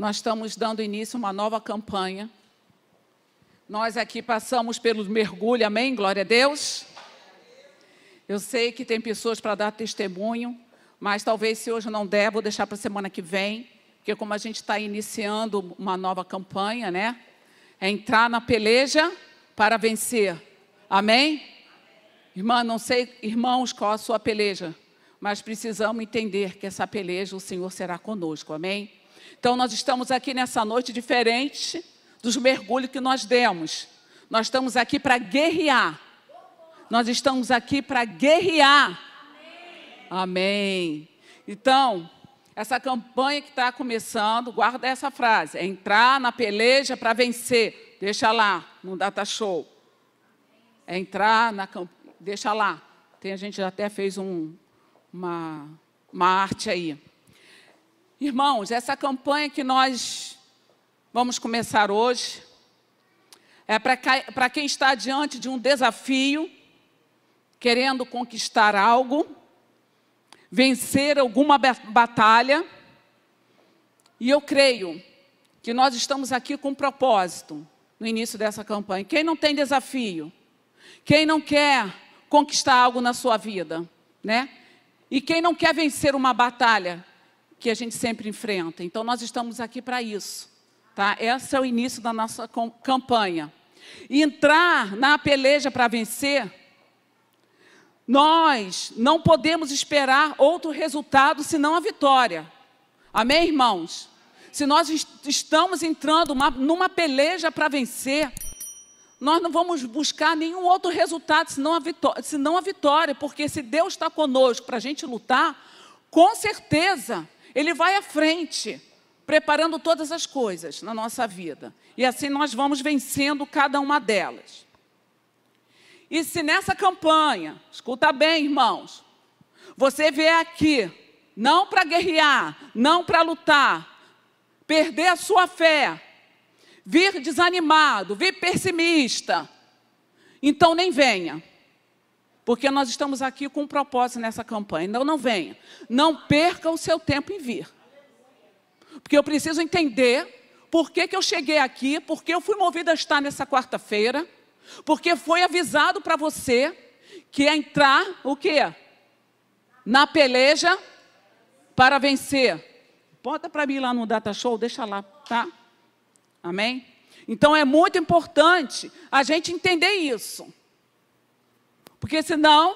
nós estamos dando início a uma nova campanha. Nós aqui passamos pelo mergulho, amém? Glória a Deus. Eu sei que tem pessoas para dar testemunho, mas talvez se hoje não der, vou deixar para a semana que vem, porque como a gente está iniciando uma nova campanha, né? É entrar na peleja para vencer. Amém? Irmã, não sei, irmãos, qual a sua peleja, mas precisamos entender que essa peleja o Senhor será conosco. Amém? Então, nós estamos aqui nessa noite diferente dos mergulhos que nós demos. Nós estamos aqui para guerrear. Nós estamos aqui para guerrear. Amém. Amém. Então, essa campanha que está começando, guarda essa frase: é entrar na peleja para vencer. Deixa lá, não data show. É entrar na campanha. Deixa lá. Tem, a gente até fez um, uma, uma arte aí. Irmãos, essa campanha que nós vamos começar hoje é para quem está diante de um desafio, querendo conquistar algo, vencer alguma batalha. E eu creio que nós estamos aqui com um propósito no início dessa campanha. Quem não tem desafio? Quem não quer conquistar algo na sua vida, né? E quem não quer vencer uma batalha, que a gente sempre enfrenta. Então, nós estamos aqui para isso. Tá? Esse é o início da nossa campanha. Entrar na peleja para vencer, nós não podemos esperar outro resultado senão a vitória. Amém, irmãos? Se nós estamos entrando uma, numa peleja para vencer, nós não vamos buscar nenhum outro resultado senão a vitória, senão a vitória porque se Deus está conosco para a gente lutar, com certeza ele vai à frente, preparando todas as coisas na nossa vida. E assim nós vamos vencendo cada uma delas. E se nessa campanha, escuta bem, irmãos, você vier aqui, não para guerrear, não para lutar, perder a sua fé, vir desanimado, vir pessimista, então nem venha. Porque nós estamos aqui com um propósito nessa campanha. Não, não venha. Não perca o seu tempo em vir. Porque eu preciso entender por que, que eu cheguei aqui, por que eu fui movida a estar nessa quarta-feira, porque foi avisado para você que é entrar o quê? Na peleja para vencer. Bota para mim lá no data show, deixa lá, tá? Amém? Então é muito importante a gente entender isso. Porque senão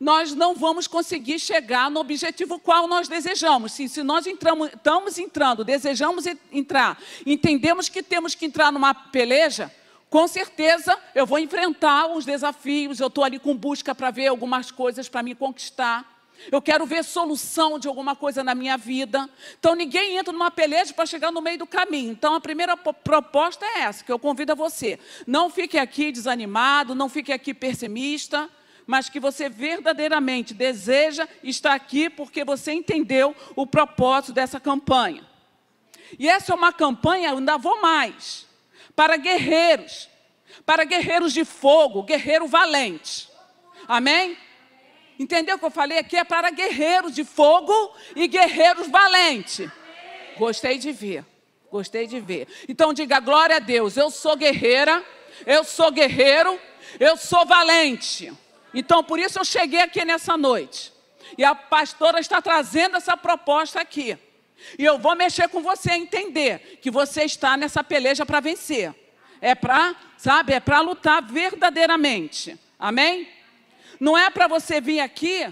nós não vamos conseguir chegar no objetivo qual nós desejamos. Se, se nós entramos, estamos entrando, desejamos entrar, entendemos que temos que entrar numa peleja, com certeza eu vou enfrentar os desafios, eu estou ali com busca para ver algumas coisas para me conquistar. Eu quero ver solução de alguma coisa na minha vida. Então ninguém entra numa peleja para chegar no meio do caminho. Então a primeira proposta é essa, que eu convido a você. Não fique aqui desanimado, não fique aqui pessimista, mas que você verdadeiramente deseja estar aqui porque você entendeu o propósito dessa campanha. E essa é uma campanha, ainda vou mais, para guerreiros, para guerreiros de fogo, guerreiro valente. Amém? Entendeu o que eu falei aqui? É para guerreiros de fogo e guerreiros valentes. Gostei de ver. Gostei de ver. Então diga glória a Deus. Eu sou guerreira, eu sou guerreiro, eu sou valente. Então por isso eu cheguei aqui nessa noite. E a pastora está trazendo essa proposta aqui. E eu vou mexer com você a entender que você está nessa peleja para vencer. É para, sabe, é para lutar verdadeiramente. Amém? Não é para você vir aqui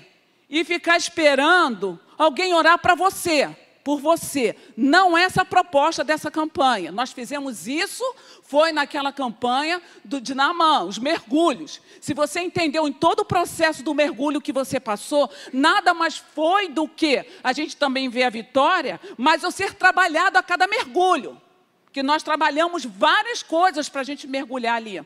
e ficar esperando alguém orar para você, por você. Não é essa a proposta dessa campanha. Nós fizemos isso, foi naquela campanha do Dinamã, os mergulhos. Se você entendeu em todo o processo do mergulho que você passou, nada mais foi do que a gente também vê a vitória, mas eu ser trabalhado a cada mergulho. Que nós trabalhamos várias coisas para a gente mergulhar ali.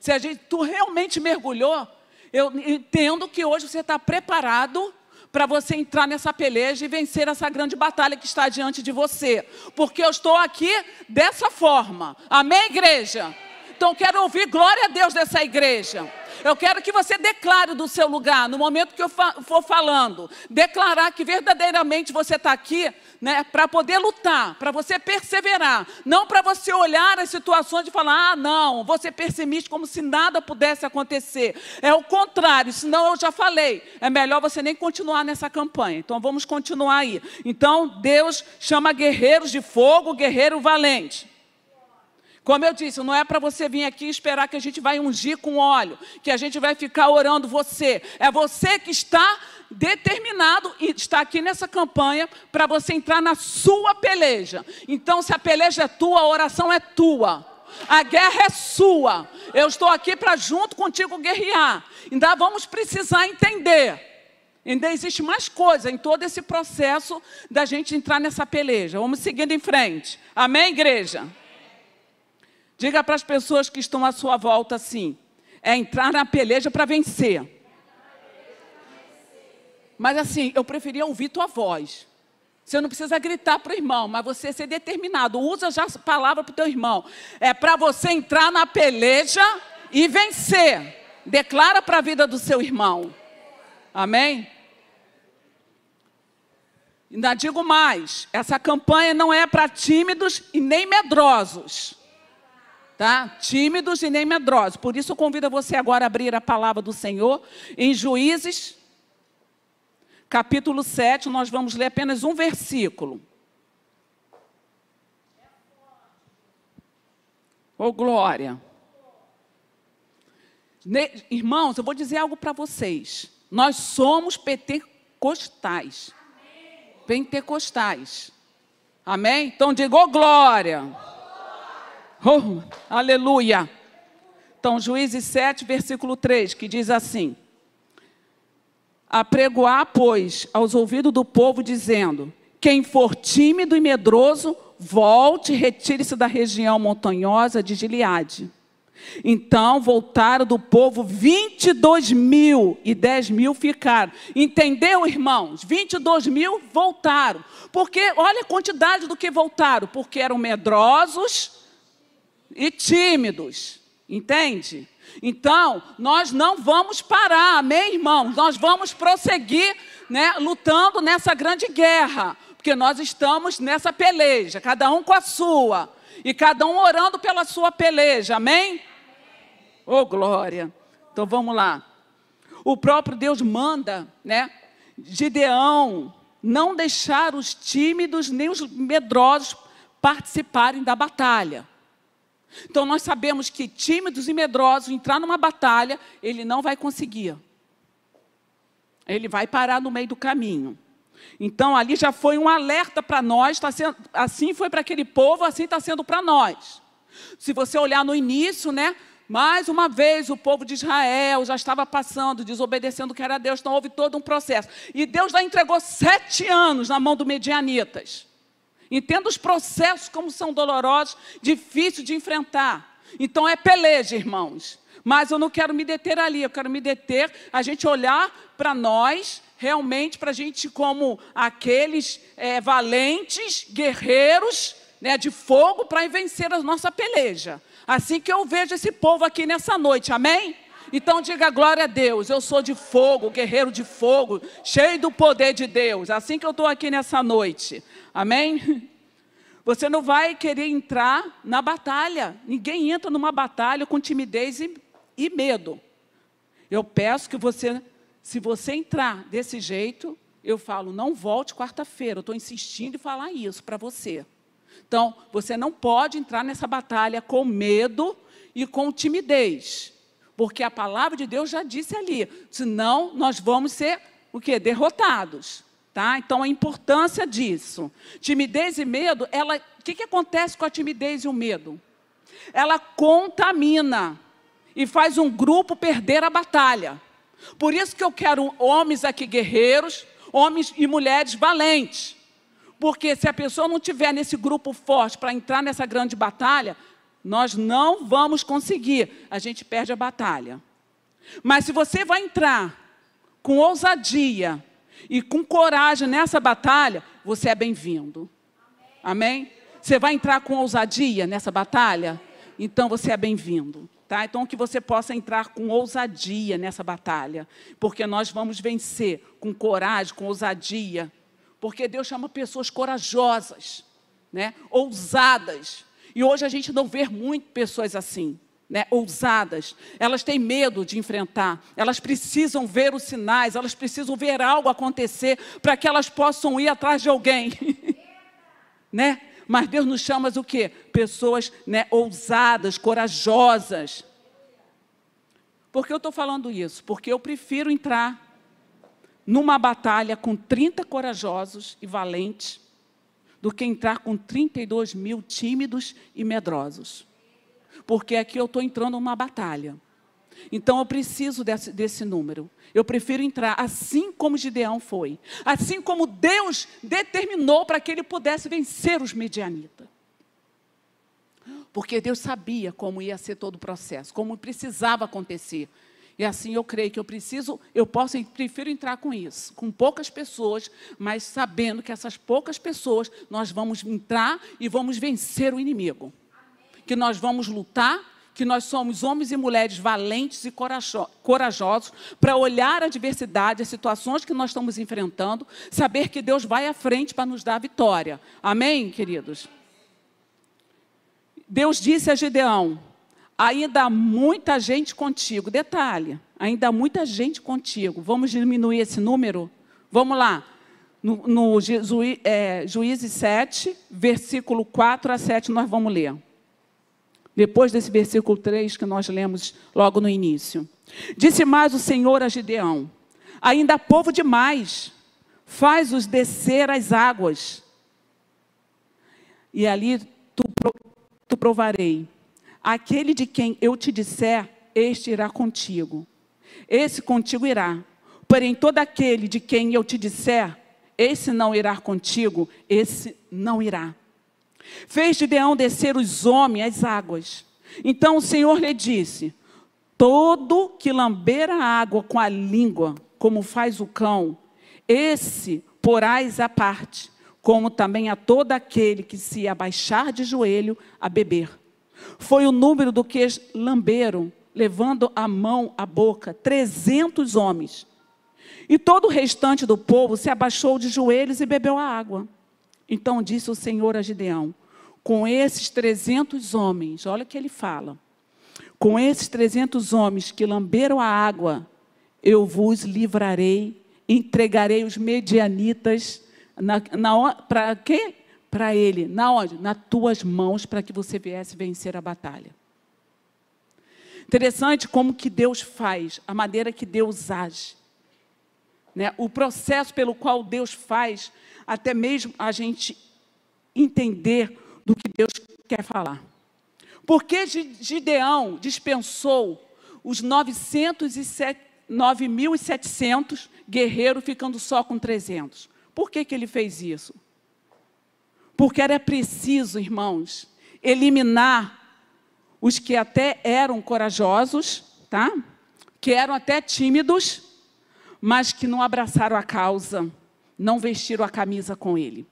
Se a gente, tu realmente mergulhou, eu entendo que hoje você está preparado para você entrar nessa peleja e vencer essa grande batalha que está diante de você. Porque eu estou aqui dessa forma. Amém, igreja? Então quero ouvir glória a Deus dessa igreja. Eu quero que você declare do seu lugar, no momento que eu for falando, declarar que verdadeiramente você está aqui, né, para poder lutar, para você perseverar, não para você olhar as situações e falar, ah, não, você pessimista como se nada pudesse acontecer. É o contrário, senão eu já falei, é melhor você nem continuar nessa campanha. Então vamos continuar aí. Então Deus chama guerreiros de fogo, guerreiro valente. Como eu disse, não é para você vir aqui e esperar que a gente vai ungir com óleo, que a gente vai ficar orando você. É você que está determinado e está aqui nessa campanha para você entrar na sua peleja. Então, se a peleja é tua, a oração é tua. A guerra é sua. Eu estou aqui para junto contigo guerrear. Ainda vamos precisar entender. Ainda existe mais coisa em todo esse processo da gente entrar nessa peleja. Vamos seguindo em frente. Amém, igreja? Diga para as pessoas que estão à sua volta assim: é entrar na peleja para vencer. Mas assim, eu preferia ouvir tua voz. Você não precisa gritar para o irmão, mas você ser determinado. Usa já a palavra para o teu irmão. É para você entrar na peleja e vencer. Declara para a vida do seu irmão. Amém? Ainda digo mais: essa campanha não é para tímidos e nem medrosos tá? Tímidos e nem medrosos. Por isso convido você agora a abrir a palavra do Senhor em Juízes, capítulo 7, nós vamos ler apenas um versículo. Ô oh, glória. Ne Irmãos, eu vou dizer algo para vocês. Nós somos pentecostais. Amém. Pentecostais. Amém? Então diga, ô oh, glória. Oh, aleluia. Então, Juízes 7, versículo 3, que diz assim: Apregoar, pois, aos ouvidos do povo, dizendo: Quem for tímido e medroso, volte e retire-se da região montanhosa de Gileade. Então voltaram do povo 22 mil e 10 mil ficaram. Entendeu, irmãos? 22 mil voltaram. Porque olha a quantidade do que voltaram. Porque eram medrosos, e tímidos, entende? Então, nós não vamos parar, amém, irmãos? Nós vamos prosseguir né, lutando nessa grande guerra, porque nós estamos nessa peleja, cada um com a sua, e cada um orando pela sua peleja, amém? Oh, glória! Então vamos lá. O próprio Deus manda, né? Gideão não deixar os tímidos nem os medrosos participarem da batalha. Então nós sabemos que tímidos e medrosos entrar numa batalha, ele não vai conseguir. Ele vai parar no meio do caminho. Então ali já foi um alerta para nós, tá sendo, assim foi para aquele povo, assim está sendo para nós. Se você olhar no início, né? Mais uma vez, o povo de Israel já estava passando, desobedecendo o que era Deus, então houve todo um processo. E Deus já entregou sete anos na mão do Medianitas. Entenda os processos como são dolorosos, difíceis de enfrentar. Então é peleja, irmãos. Mas eu não quero me deter ali, eu quero me deter, a gente olhar para nós, realmente, para a gente como aqueles é, valentes, guerreiros, né, de fogo para vencer a nossa peleja. Assim que eu vejo esse povo aqui nessa noite, amém? Então diga glória a Deus, eu sou de fogo, guerreiro de fogo, cheio do poder de Deus. É assim que eu estou aqui nessa noite. Amém? Você não vai querer entrar na batalha. Ninguém entra numa batalha com timidez e, e medo. Eu peço que você, se você entrar desse jeito, eu falo, não volte quarta-feira. Eu estou insistindo em falar isso para você. Então, você não pode entrar nessa batalha com medo e com timidez. Porque a palavra de Deus já disse ali, senão nós vamos ser o que? Derrotados. Tá? Então a importância disso. Timidez e medo, ela, o que, que acontece com a timidez e o medo? Ela contamina e faz um grupo perder a batalha. Por isso que eu quero homens aqui guerreiros, homens e mulheres valentes. Porque se a pessoa não tiver nesse grupo forte para entrar nessa grande batalha, nós não vamos conseguir, a gente perde a batalha. Mas se você vai entrar com ousadia e com coragem nessa batalha, você é bem-vindo. Amém. Amém? Você vai entrar com ousadia nessa batalha? Então você é bem-vindo. Tá? Então, que você possa entrar com ousadia nessa batalha, porque nós vamos vencer com coragem, com ousadia, porque Deus chama pessoas corajosas, né? ousadas, e hoje a gente não vê muito pessoas assim. Né, ousadas, elas têm medo de enfrentar, elas precisam ver os sinais, elas precisam ver algo acontecer para que elas possam ir atrás de alguém. né? Mas Deus nos chama o quê? Pessoas né, ousadas, corajosas. Por que eu estou falando isso? Porque eu prefiro entrar numa batalha com 30 corajosos e valentes do que entrar com 32 mil tímidos e medrosos. Porque aqui eu estou entrando numa batalha. Então eu preciso desse, desse, número. Eu prefiro entrar assim como Gideão foi. Assim como Deus determinou para que ele pudesse vencer os medianitas. Porque Deus sabia como ia ser todo o processo, como precisava acontecer. E assim eu creio que eu preciso, eu posso, eu prefiro entrar com isso, com poucas pessoas, mas sabendo que essas poucas pessoas nós vamos entrar e vamos vencer o inimigo. Que nós vamos lutar, que nós somos homens e mulheres valentes e corajosos para olhar a diversidade, as situações que nós estamos enfrentando, saber que Deus vai à frente para nos dar vitória. Amém, queridos? Deus disse a Gideão: Ainda há muita gente contigo. Detalhe, ainda há muita gente contigo. Vamos diminuir esse número? Vamos lá. No, no é, Juízes 7, versículo 4 a 7, nós vamos ler. Depois desse versículo 3 que nós lemos logo no início. Disse mais o Senhor a Gideão: Ainda há povo demais, faz-os descer as águas. E ali tu, tu provarei Aquele de quem eu te disser, este irá contigo. Esse contigo irá. Porém, todo aquele de quem eu te disser, esse não irá contigo, esse não irá. Fez Gideão descer os homens às águas. Então o Senhor lhe disse: Todo que lamber a água com a língua, como faz o cão, esse porás à parte, como também a todo aquele que se abaixar de joelho a beber. Foi o número do que lamberam, levando a mão à boca, 300 homens. E todo o restante do povo se abaixou de joelhos e bebeu a água. Então disse o Senhor a Gideão: Com esses 300 homens, olha o que ele fala. Com esses 300 homens que lamberam a água, eu vos livrarei, entregarei os medianitas na, na para quê? para ele, na onde? Nas tuas mãos, para que você viesse vencer a batalha. Interessante como que Deus faz, a maneira que Deus age. Né? O processo pelo qual Deus faz, até mesmo a gente entender do que Deus quer falar. Por que Gideão dispensou os 9.700 guerreiros, ficando só com 300? Por que, que ele fez isso? Porque era preciso, irmãos, eliminar os que até eram corajosos, tá? Que eram até tímidos, mas que não abraçaram a causa, não vestiram a camisa com ele.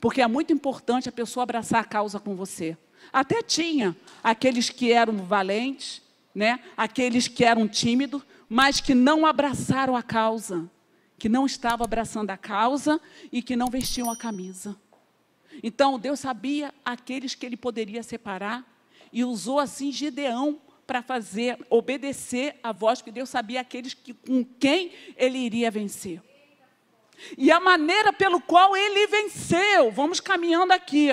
Porque é muito importante a pessoa abraçar a causa com você. Até tinha aqueles que eram valentes, né? Aqueles que eram tímidos, mas que não abraçaram a causa, que não estavam abraçando a causa e que não vestiam a camisa. Então, Deus sabia aqueles que ele poderia separar e usou assim Gideão para fazer obedecer a voz, que Deus sabia aqueles que, com quem ele iria vencer. E a maneira pelo qual ele venceu, vamos caminhando aqui.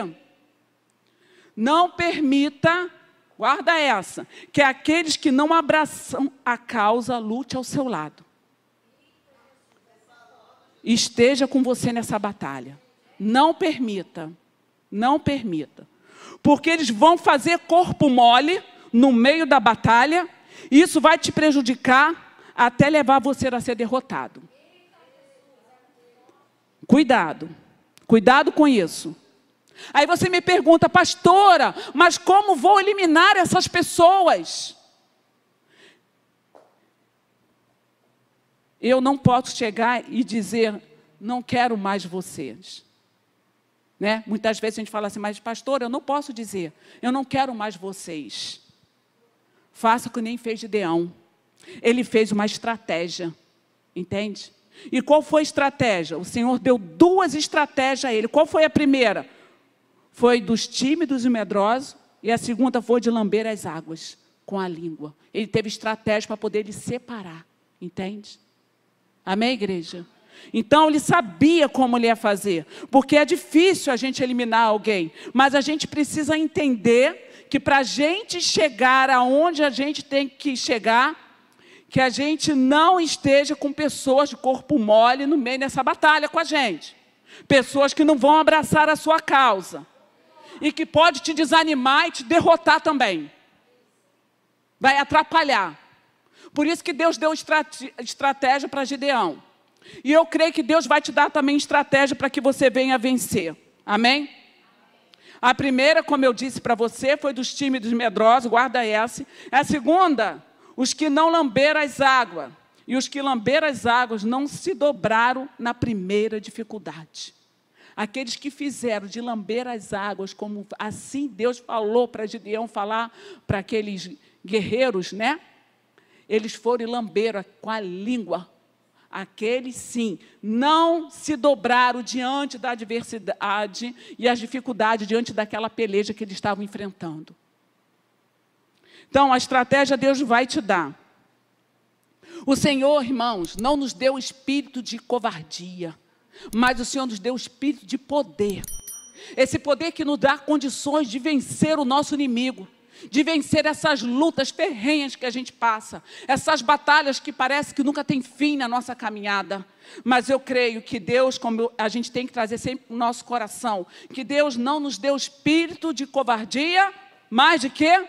Não permita, guarda essa, que aqueles que não abraçam a causa lute ao seu lado. Esteja com você nessa batalha não permita. Não permita. Porque eles vão fazer corpo mole no meio da batalha, e isso vai te prejudicar até levar você a ser derrotado. Cuidado. Cuidado com isso. Aí você me pergunta, pastora, mas como vou eliminar essas pessoas? Eu não posso chegar e dizer, não quero mais vocês. Né? Muitas vezes a gente fala assim, mas pastor, eu não posso dizer, eu não quero mais vocês. Faça o que nem fez Gideão. Ele fez uma estratégia, entende? E qual foi a estratégia? O Senhor deu duas estratégias a ele. Qual foi a primeira? Foi dos tímidos e medrosos, e a segunda foi de lamber as águas com a língua. Ele teve estratégia para poder lhe separar, entende? Amém, igreja? Então ele sabia como ele ia fazer, porque é difícil a gente eliminar alguém, mas a gente precisa entender que para a gente chegar aonde a gente tem que chegar, que a gente não esteja com pessoas de corpo mole no meio dessa batalha com a gente. Pessoas que não vão abraçar a sua causa. E que pode te desanimar e te derrotar também. Vai atrapalhar. Por isso que Deus deu estratégia para Gideão. E eu creio que Deus vai te dar também estratégia para que você venha vencer. Amém? A primeira, como eu disse para você, foi dos tímidos medrosos, guarda essa. A segunda, os que não lamberam as águas. E os que lamberam as águas não se dobraram na primeira dificuldade. Aqueles que fizeram de lamber as águas, como assim Deus falou para Gideão falar para aqueles guerreiros, né? Eles foram e lamberam com a língua Aqueles, sim, não se dobraram diante da adversidade e as dificuldades diante daquela peleja que eles estavam enfrentando. Então, a estratégia Deus vai te dar. O Senhor, irmãos, não nos deu espírito de covardia, mas o Senhor nos deu espírito de poder. Esse poder que nos dá condições de vencer o nosso inimigo de vencer essas lutas ferrenhas que a gente passa, essas batalhas que parece que nunca tem fim na nossa caminhada. Mas eu creio que Deus, como a gente tem que trazer sempre no nosso coração, que Deus não nos deu espírito de covardia, mas de quê?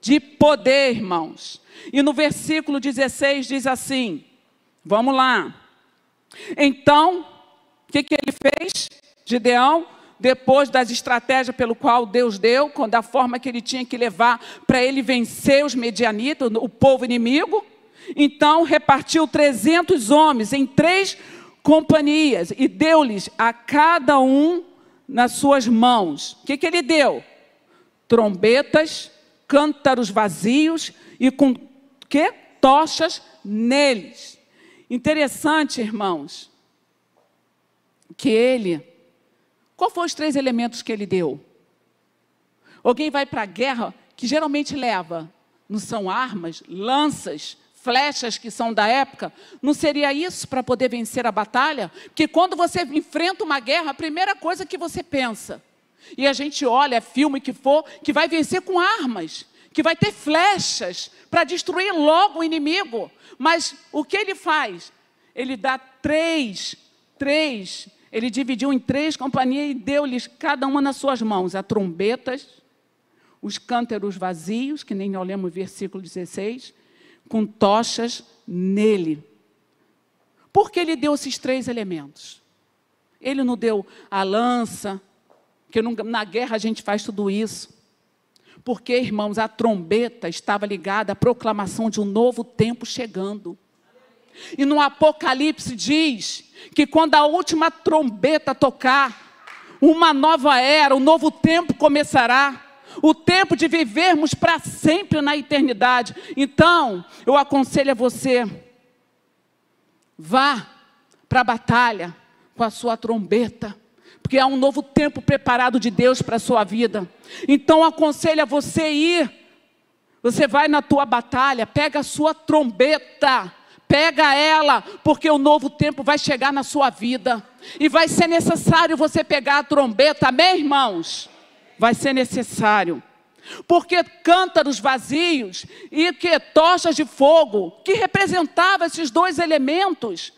De poder, irmãos. E no versículo 16 diz assim: Vamos lá. Então, o que, que ele fez? Gideão depois das estratégias pelo qual Deus deu, da forma que ele tinha que levar para ele vencer os medianitos, o povo inimigo. Então repartiu 300 homens em três companhias e deu-lhes a cada um nas suas mãos. O que, que ele deu? Trombetas, cântaros vazios e com que? Tochas neles. Interessante, irmãos, que ele qual foram os três elementos que ele deu? Alguém vai para a guerra, que geralmente leva, não são armas, lanças, flechas que são da época, não seria isso para poder vencer a batalha? Porque quando você enfrenta uma guerra, a primeira coisa que você pensa, e a gente olha é filme que for, que vai vencer com armas, que vai ter flechas para destruir logo o inimigo. Mas o que ele faz? Ele dá três, três ele dividiu em três companhias e deu-lhes cada uma nas suas mãos a trombetas, os cântaros vazios, que nem nós lemos o versículo 16, com tochas nele. Por que ele deu esses três elementos? Ele não deu a lança, que na guerra a gente faz tudo isso. Porque, irmãos, a trombeta estava ligada à proclamação de um novo tempo chegando. E no Apocalipse diz que quando a última trombeta tocar, uma nova era, um novo tempo começará. O tempo de vivermos para sempre na eternidade. Então, eu aconselho a você, vá para a batalha com a sua trombeta porque há um novo tempo preparado de Deus para a sua vida. Então aconselho a você ir. Você vai na tua batalha, pega a sua trombeta Pega ela, porque o novo tempo vai chegar na sua vida. E vai ser necessário você pegar a trombeta, amém, irmãos? Vai ser necessário. Porque cântaros vazios e que tochas de fogo, que representava esses dois elementos,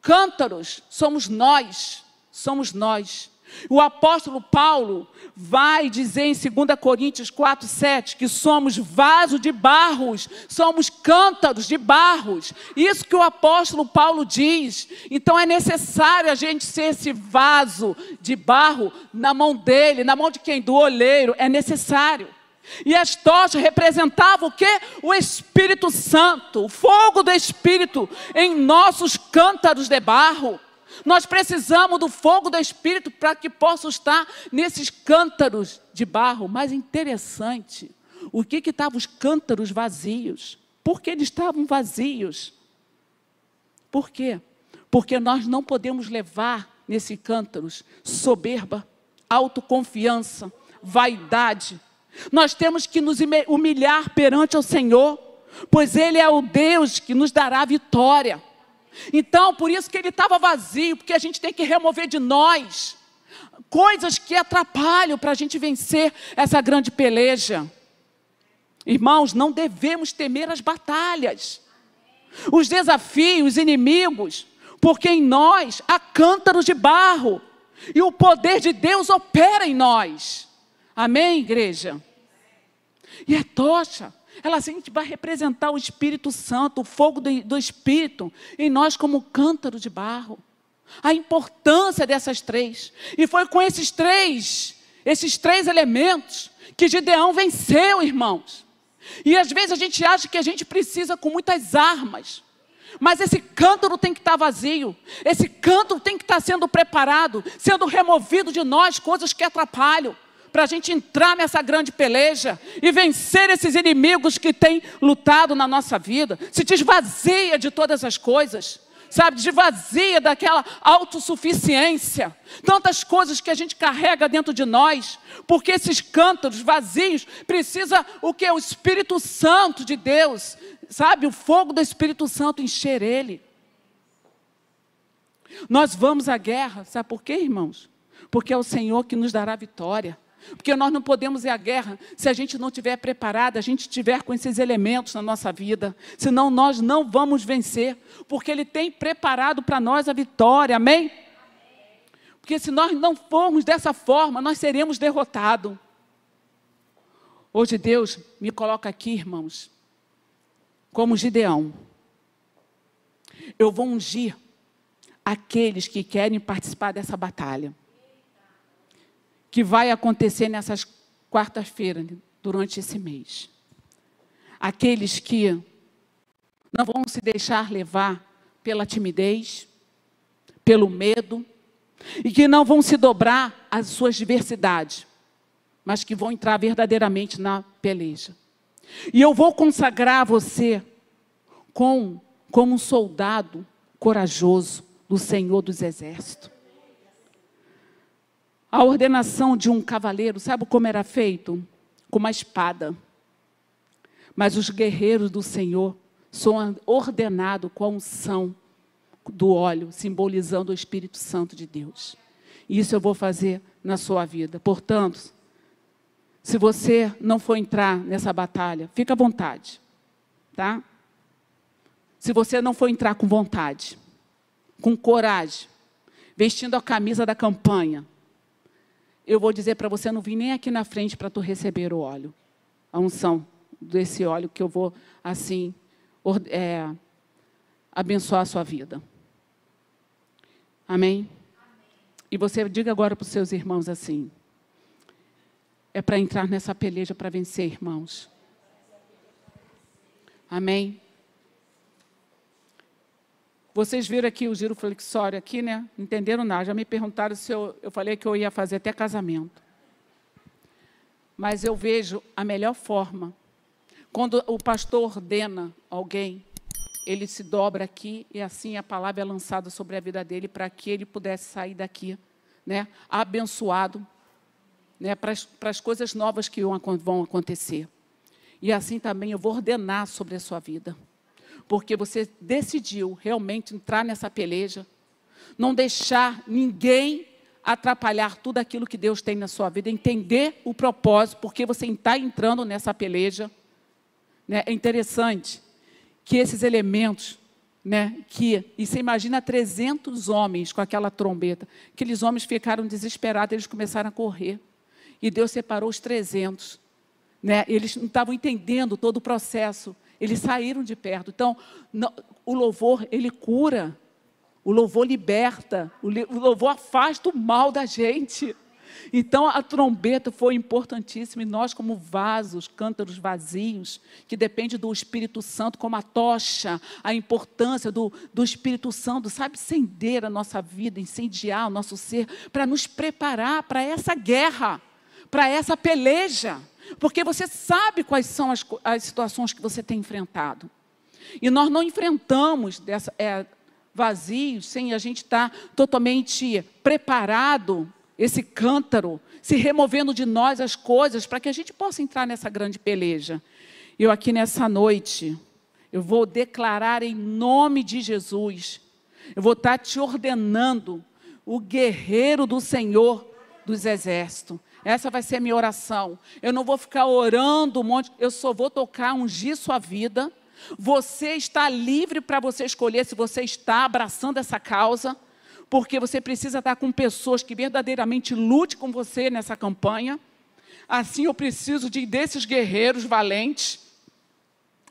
cântaros somos nós, somos nós. O apóstolo Paulo vai dizer em 2 Coríntios 4, 7 que somos vaso de barros, somos cântaros de barros. Isso que o apóstolo Paulo diz. Então é necessário a gente ser esse vaso de barro na mão dele, na mão de quem? Do olheiro. É necessário. E as tochas representavam o que? O Espírito Santo, o fogo do Espírito em nossos cântaros de barro. Nós precisamos do fogo do Espírito para que possa estar nesses cântaros de barro. Mas interessante, o que estavam os cântaros vazios? Por que eles estavam vazios? Por quê? Porque nós não podemos levar nesses cântaros soberba, autoconfiança, vaidade. Nós temos que nos humilhar perante o Senhor, pois Ele é o Deus que nos dará vitória. Então, por isso que ele estava vazio, porque a gente tem que remover de nós coisas que atrapalham para a gente vencer essa grande peleja. Irmãos, não devemos temer as batalhas, os desafios, os inimigos, porque em nós há cântaros de barro e o poder de Deus opera em nós. Amém, igreja? E é tocha. Ela assim, vai representar o Espírito Santo, o fogo do, do Espírito em nós como cântaro de barro. A importância dessas três. E foi com esses três, esses três elementos, que Gideão venceu, irmãos. E às vezes a gente acha que a gente precisa com muitas armas. Mas esse cântaro tem que estar vazio. Esse cântaro tem que estar sendo preparado, sendo removido de nós coisas que atrapalham para a gente entrar nessa grande peleja e vencer esses inimigos que têm lutado na nossa vida. Se desvazia de todas as coisas sabe, Desvazia daquela autossuficiência. Tantas coisas que a gente carrega dentro de nós, porque esses cântaros vazios precisa o que o Espírito Santo de Deus, sabe, o fogo do Espírito Santo encher ele. Nós vamos à guerra, sabe por quê, irmãos? Porque é o Senhor que nos dará vitória. Porque nós não podemos ir à guerra se a gente não estiver preparado, a gente tiver com esses elementos na nossa vida. Senão nós não vamos vencer, porque Ele tem preparado para nós a vitória, amém? Porque se nós não formos dessa forma, nós seremos derrotados. Hoje Deus me coloca aqui, irmãos, como Gideão. Eu vou ungir aqueles que querem participar dessa batalha que vai acontecer nessas quartas-feiras, né, durante esse mês. Aqueles que não vão se deixar levar pela timidez, pelo medo, e que não vão se dobrar às suas diversidades, mas que vão entrar verdadeiramente na peleja. E eu vou consagrar você com, como um soldado corajoso do Senhor dos Exércitos. A ordenação de um cavaleiro, sabe como era feito? Com uma espada. Mas os guerreiros do Senhor são ordenados com a unção do óleo, simbolizando o Espírito Santo de Deus. Isso eu vou fazer na sua vida. Portanto, se você não for entrar nessa batalha, fica à vontade, tá? Se você não for entrar com vontade, com coragem, vestindo a camisa da campanha, eu vou dizer para você, não vim nem aqui na frente para tu receber o óleo, a unção desse óleo que eu vou, assim, é, abençoar a sua vida. Amém? Amém? E você diga agora para os seus irmãos assim: é para entrar nessa peleja para vencer, irmãos. Amém? Vocês viram aqui o giroflexório aqui, né? entenderam nada. Já me perguntaram se eu, eu falei que eu ia fazer até casamento. Mas eu vejo a melhor forma. Quando o pastor ordena alguém, ele se dobra aqui e assim a palavra é lançada sobre a vida dele para que ele pudesse sair daqui, né? Abençoado, né? Para as coisas novas que vão acontecer. E assim também eu vou ordenar sobre a sua vida porque você decidiu realmente entrar nessa peleja, não deixar ninguém atrapalhar tudo aquilo que Deus tem na sua vida, entender o propósito, porque você está entrando nessa peleja. Né? É interessante que esses elementos, né, que, e você imagina 300 homens com aquela trombeta, aqueles homens ficaram desesperados, eles começaram a correr, e Deus separou os 300. Né? Eles não estavam entendendo todo o processo, eles saíram de perto. Então, não, o louvor, ele cura. O louvor liberta. O, o louvor afasta o mal da gente. Então, a trombeta foi importantíssima. E nós, como vasos, cântaros vazios, que depende do Espírito Santo, como a tocha, a importância do, do Espírito Santo, sabe, acender a nossa vida, incendiar o nosso ser, para nos preparar para essa guerra, para essa peleja. Porque você sabe quais são as, as situações que você tem enfrentado. E nós não enfrentamos dessa, é, vazios sem a gente estar tá totalmente preparado, esse cântaro, se removendo de nós as coisas, para que a gente possa entrar nessa grande peleja. Eu aqui nessa noite, eu vou declarar em nome de Jesus, eu vou estar tá te ordenando, o guerreiro do Senhor dos exércitos. Essa vai ser a minha oração. Eu não vou ficar orando um monte, eu só vou tocar, ungir sua vida. Você está livre para você escolher se você está abraçando essa causa, porque você precisa estar com pessoas que verdadeiramente lute com você nessa campanha. Assim eu preciso de desses guerreiros valentes,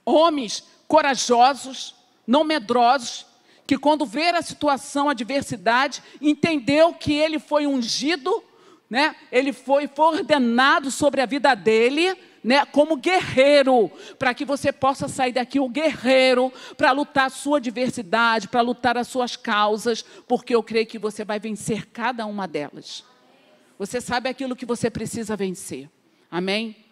homens corajosos, não medrosos, que quando ver a situação, a adversidade, entendeu que ele foi ungido né? Ele foi, ordenado sobre a vida dele, né? Como guerreiro, para que você possa sair daqui o guerreiro para lutar a sua diversidade, para lutar as suas causas, porque eu creio que você vai vencer cada uma delas. Você sabe aquilo que você precisa vencer. Amém?